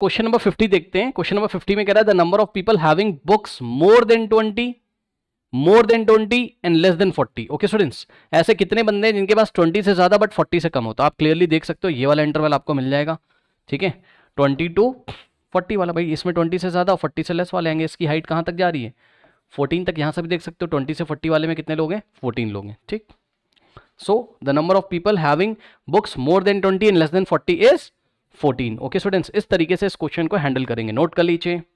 question number fifty देखते हैं question number fifty में कह रहा है the number of people having books more than twenty more than twenty and less than forty okay students ऐसे कितने बंदे हैं जिनके पास ट्वेंटी से ज्यादा बट फोर्टी से कम होता तो है आप क्लियरली देख सकते हो ये वाला इंटरवल आपको मिल जाएगा ठीक है ट्वेंटी टू फोर्टी वाला भाई इसमें ट्वेंटी से ज़्यादा फोर्टी से लेस वाले आएंगे इसकी हाइट कहाँ तक जा रही है फोर्टीन तक यहाँ से भी देख सकते हो ट्वेंटी से फोर्टी वाले में कितने लोग हैं फोर्टीन लोग हैं ठीक so the number of people having books more than twenty and less than forty is 14 okay students इस तरीके से इस क्वेश्चन को हैंडल करेंगे नोट कर लीजिए